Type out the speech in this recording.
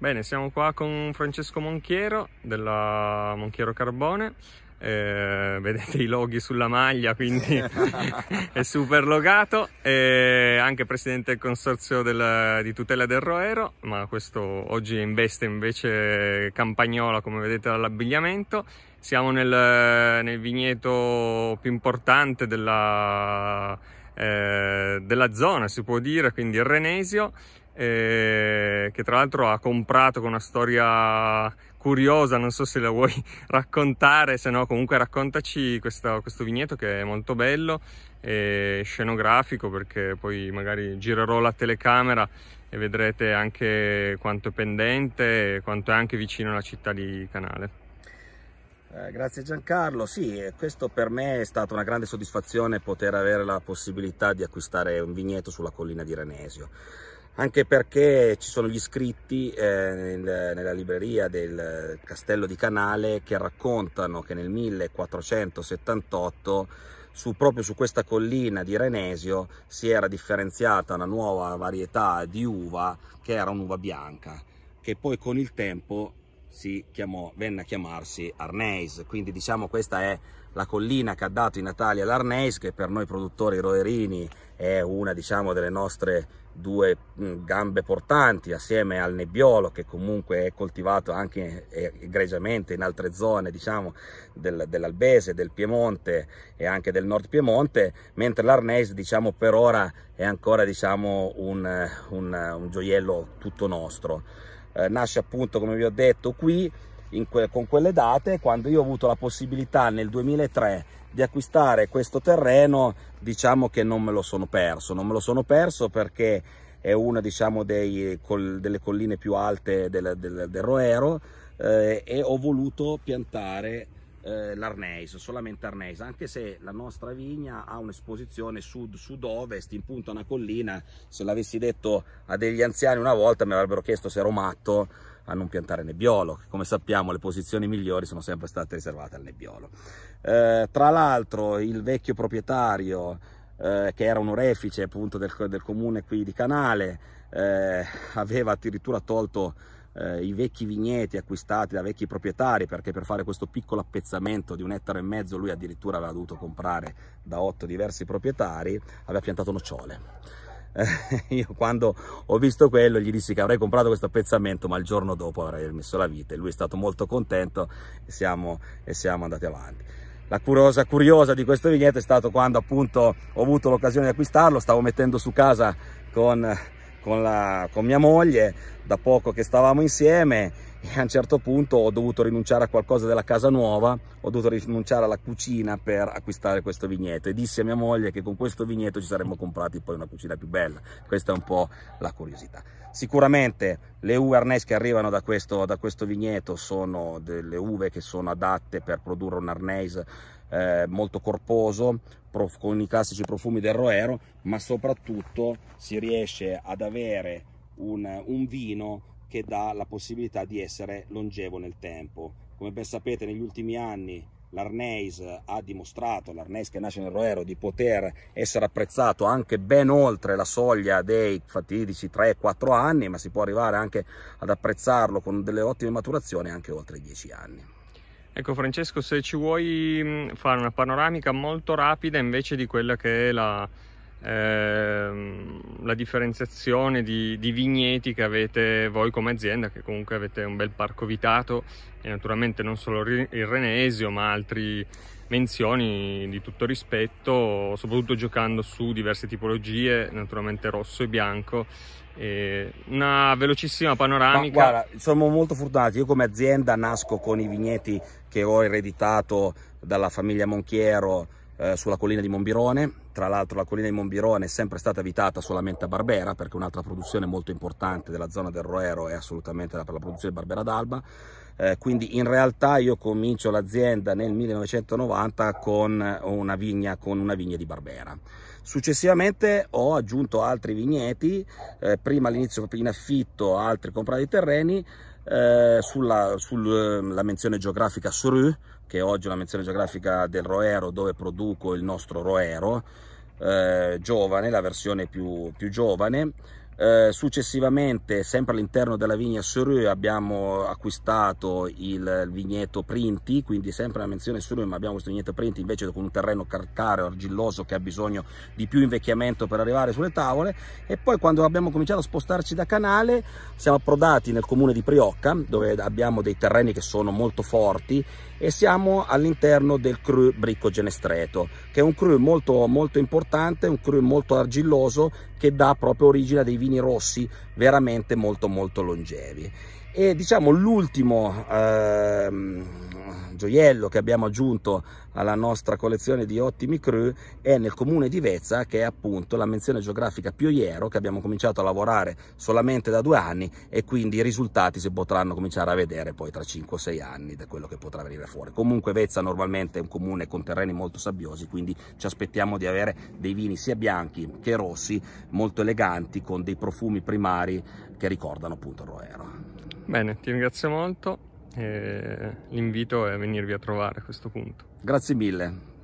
Bene, siamo qua con Francesco Monchiero della Monchiero Carbone. Eh, vedete i loghi sulla maglia, quindi è super logato. È eh, anche presidente del consorzio del, di tutela del Roero, ma questo oggi è investe invece Campagnola, come vedete dall'abbigliamento. Siamo nel, nel vigneto più importante della, eh, della zona, si può dire, quindi il Renesio eh, che tra l'altro ha comprato con una storia curiosa, non so se la vuoi raccontare, se no comunque raccontaci questo, questo vigneto che è molto bello, e scenografico perché poi magari girerò la telecamera e vedrete anche quanto è pendente e quanto è anche vicino alla città di Canale. Eh, grazie Giancarlo, sì, eh, questo per me è stata una grande soddisfazione poter avere la possibilità di acquistare un vigneto sulla collina di Renesio anche perché ci sono gli scritti eh, nel, nella libreria del Castello di Canale che raccontano che nel 1478 su, proprio su questa collina di Renesio si era differenziata una nuova varietà di uva che era un'uva bianca che poi con il tempo si chiamò, venne a chiamarsi Arneis, quindi diciamo questa è la collina che ha dato i natali all'Arneis che per noi produttori roerini è una diciamo, delle nostre due mm, gambe portanti assieme al nebbiolo che comunque è coltivato anche eh, egregiamente in altre zone diciamo del, dell'Albese, del Piemonte e anche del Nord Piemonte mentre l'Arnese diciamo per ora è ancora diciamo un, un, un gioiello tutto nostro eh, nasce appunto come vi ho detto qui que con quelle date, quando io ho avuto la possibilità nel 2003 di acquistare questo terreno, diciamo che non me lo sono perso, non me lo sono perso perché è una diciamo, dei, col, delle colline più alte del, del, del Roero eh, e ho voluto piantare eh, l'Arneis, solamente Arneis, anche se la nostra vigna ha un'esposizione sud-sud-ovest in punta a una collina, se l'avessi detto a degli anziani una volta mi avrebbero chiesto se ero matto, a non piantare nebbiolo, come sappiamo le posizioni migliori sono sempre state riservate al nebbiolo. Eh, tra l'altro il vecchio proprietario, eh, che era un orefice appunto del, del comune qui di Canale, eh, aveva addirittura tolto eh, i vecchi vigneti acquistati da vecchi proprietari perché per fare questo piccolo appezzamento di un ettaro e mezzo lui addirittura aveva dovuto comprare da otto diversi proprietari, aveva piantato nocciole eh, io quando ho visto quello gli dissi che avrei comprato questo appezzamento ma il giorno dopo avrei rimesso la vite lui è stato molto contento e siamo, e siamo andati avanti la curiosa, curiosa di questo vigneto è stato quando appunto ho avuto l'occasione di acquistarlo stavo mettendo su casa con, con, la, con mia moglie da poco che stavamo insieme e a un certo punto ho dovuto rinunciare a qualcosa della casa nuova, ho dovuto rinunciare alla cucina per acquistare questo vigneto e dissi a mia moglie che con questo vigneto ci saremmo comprati poi una cucina più bella, questa è un po' la curiosità. Sicuramente le uve arnese che arrivano da questo, da questo vigneto sono delle uve che sono adatte per produrre un arnese eh, molto corposo, prof, con i classici profumi del roero, ma soprattutto si riesce ad avere un, un vino che dà la possibilità di essere longevo nel tempo. Come ben sapete negli ultimi anni l'Arneis ha dimostrato, l'Arneis che nasce nel Roero, di poter essere apprezzato anche ben oltre la soglia dei fatidici 3-4 anni, ma si può arrivare anche ad apprezzarlo con delle ottime maturazioni anche oltre i 10 anni. Ecco Francesco, se ci vuoi mm, fare una panoramica molto rapida invece di quella che è la, ehm, la differenziazione di, di, vigneti che avete voi come azienda, che comunque avete un bel parco vitato e naturalmente non solo il Renesio ma altre menzioni di tutto rispetto, soprattutto giocando su diverse tipologie, naturalmente rosso e bianco. E una velocissima panoramica. Ma, guarda, siamo molto fortunati. Io come azienda nasco con i vigneti che ho ereditato dalla famiglia Monchiero eh, sulla collina di Monbirone tra l'altro la collina di Monbirone è sempre stata evitata solamente a Barbera perché un'altra produzione molto importante della zona del Roero è assolutamente la, la produzione di Barbera d'Alba eh, quindi in realtà io comincio l'azienda nel 1990 con una, vigna, con una vigna di Barbera. Successivamente ho aggiunto altri vigneti, eh, prima all'inizio in affitto altri comprati terreni, eh, sulla sul, ehm, menzione geografica Sru, che è oggi è la menzione geografica del Roero dove produco il nostro Roero, eh, giovane, la versione più, più giovane, eh, successivamente, sempre all'interno della vigna Sorue, abbiamo acquistato il vigneto Printi, quindi sempre una menzione Sorue, ma abbiamo questo vigneto Printi invece con un terreno calcareo, argilloso, che ha bisogno di più invecchiamento per arrivare sulle tavole. E poi quando abbiamo cominciato a spostarci da Canale, siamo approdati nel comune di Priocca, dove abbiamo dei terreni che sono molto forti, e siamo all'interno del cru Bricco Genestreto, che è un cru molto, molto importante, un cru molto argilloso, che dà proprio origine a dei vigni vini rossi veramente molto molto longevi e diciamo l'ultimo ehm, gioiello che abbiamo aggiunto alla nostra collezione di ottimi crew è nel comune di Vezza che è appunto la menzione geografica Pioiero che abbiamo cominciato a lavorare solamente da due anni e quindi i risultati si potranno cominciare a vedere poi tra 5 o 6 anni da quello che potrà venire fuori comunque Vezza normalmente è un comune con terreni molto sabbiosi quindi ci aspettiamo di avere dei vini sia bianchi che rossi molto eleganti con dei profumi primari che ricordano appunto il Roero Bene, ti ringrazio molto e l'invito è a venirvi a trovare a questo punto. Grazie mille.